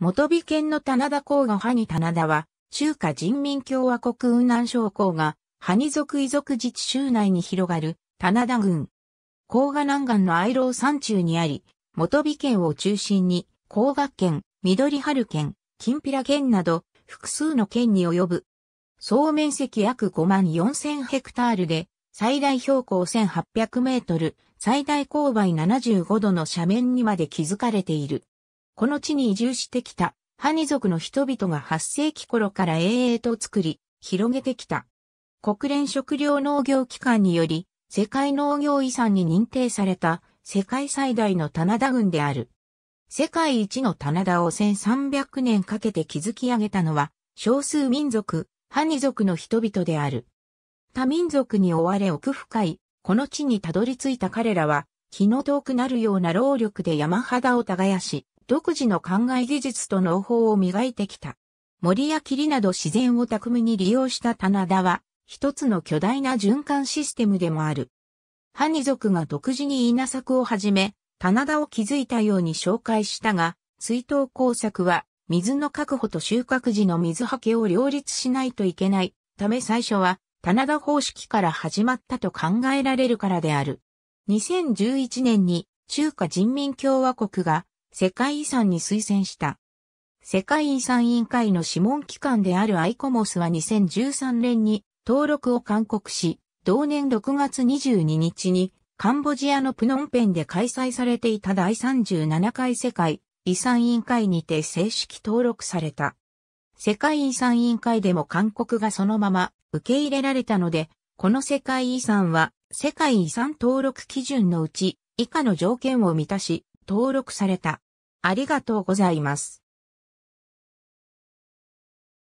元美県の棚田甲賀ハニ棚田は、中華人民共和国雲南省甲が、ハニ族遺族自治州内に広がる棚田郡。甲賀南岸の愛老山中にあり、元美県を中心に、甲賀県、緑春県、金平県など、複数の県に及ぶ。総面積約5万4000ヘクタールで、最大標高1800メートル、最大勾配75度の斜面にまで築かれている。この地に移住してきた、ハニ族の人々が8世紀頃から永遠と作り、広げてきた。国連食糧農業機関により、世界農業遺産に認定された、世界最大の棚田群である。世界一の棚田を1300年かけて築き上げたのは、少数民族、ハニ族の人々である。他民族に追われ奥深い、この地にたどり着いた彼らは、気の遠くなるような労力で山肌を耕し、独自の考え技術と農法を磨いてきた。森や霧など自然を巧みに利用した棚田は、一つの巨大な循環システムでもある。ハニ族が独自に稲作を始め、棚田を築いたように紹介したが、追悼工作は、水の確保と収穫時の水はけを両立しないといけない。ため最初は、棚田方式から始まったと考えられるからである。2011年に中華人民共和国が世界遺産に推薦した。世界遺産委員会の諮問機関であるアイコモスは2013年に登録を勧告し、同年6月22日にカンボジアのプノンペンで開催されていた第37回世界遺産委員会にて正式登録された。世界遺産委員会でも勧告がそのまま受け入れられたので、この世界遺産は世界遺産登録基準のうち以下の条件を満たし、登録された。ありがとうございます。